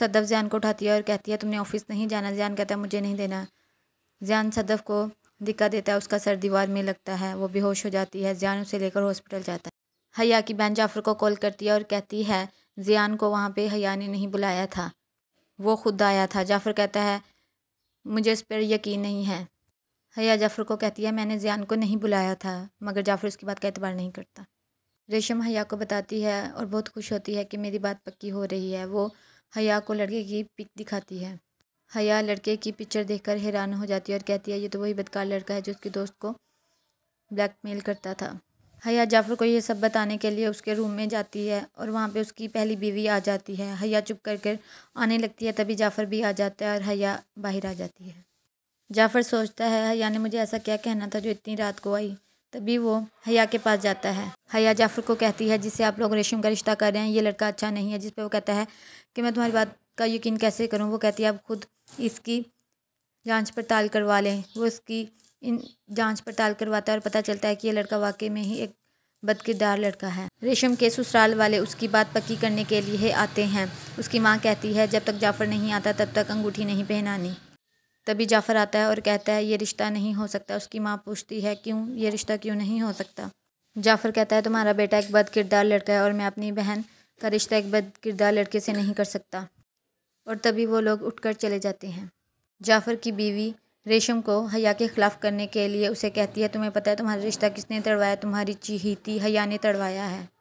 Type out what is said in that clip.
सदफ जैन को उठाती है और कहती है तुमने ऑफिस नहीं जाना जैन कहता है मुझे नहीं देना जैन सदफ को दिक्कत देता है उसका सर दीवार में लगता है वो बेहोश हो जाती है जैन उसे लेकर हॉस्पिटल जाता है हया की बहन जाफर को कॉल करती है और कहती है जियान को वहाँ पे हया ने नहीं बुलाया था वो खुद आया था जाफर कहता है मुझे इस पर यकीन नहीं है हया जाफर को कहती है मैंने जियान को नहीं बुलाया था मगर जाफर उसकी बात का एतबार नहीं करता रेशम हया को बताती है और बहुत खुश होती है कि मेरी बात पक्की हो रही है वो हया को लड़के की पिक दिखाती है हया लड़के की पिक्चर देखकर हैरान हो जाती है और कहती है ये तो वही बदकार लड़का है जो उसके दोस्त को ब्लैकमेल करता था हया जाफर को ये सब बताने के लिए उसके रूम में जाती है और वहाँ पे उसकी पहली बीवी आ जाती है हया चुप कर कर आने लगती है तभी जाफर भी आ जाता है और हया बाहर आ जाती है जाफर सोचता है हया ने मुझे ऐसा क्या कहना था जो इतनी रात को आई तभी वो हया के पास जाता है हया जाफ़र को कहती है जिससे आप लोग रेशम का रिश्ता कर रहे हैं ये लड़का अच्छा नहीं है जिस पर वो कहता है कि मैं तुम्हारी बात का यकीन कैसे करूँ वो कहती है आप खुद इसकी जांच पड़ताल करवा लें वो इसकी इन जांच पड़ताल करवाता है और पता चलता है कि ये लड़का वाकई में ही एक बदकिरदार लड़का है रेशम के ससुराल वाले उसकी बात पक्की करने के लिए आते हैं उसकी माँ कहती है जब तक जाफ़र नहीं आता तब तक अंगूठी नहीं पहनानी तभी जाफ़र आता है और कहता है ये रिश्ता नहीं हो सकता उसकी माँ पूछती है क्यों ये रिश्ता क्यों नहीं हो सकता जाफ़र कहता है तुम्हारा बेटा एक बद किरदार लड़का है और मैं अपनी बहन का रिश्ता एक बद किरदार लड़के से नहीं कर सकता और तभी वो लोग उठकर चले जाते हैं जाफ़र की बीवी रेशम को हया के ख़िलाफ़ करने के लिए उसे कहती है तुम्हें पता है तुम्हारा रिश्ता किसने तड़वाया तुम्हारी चीहीती हया ने तड़वाया है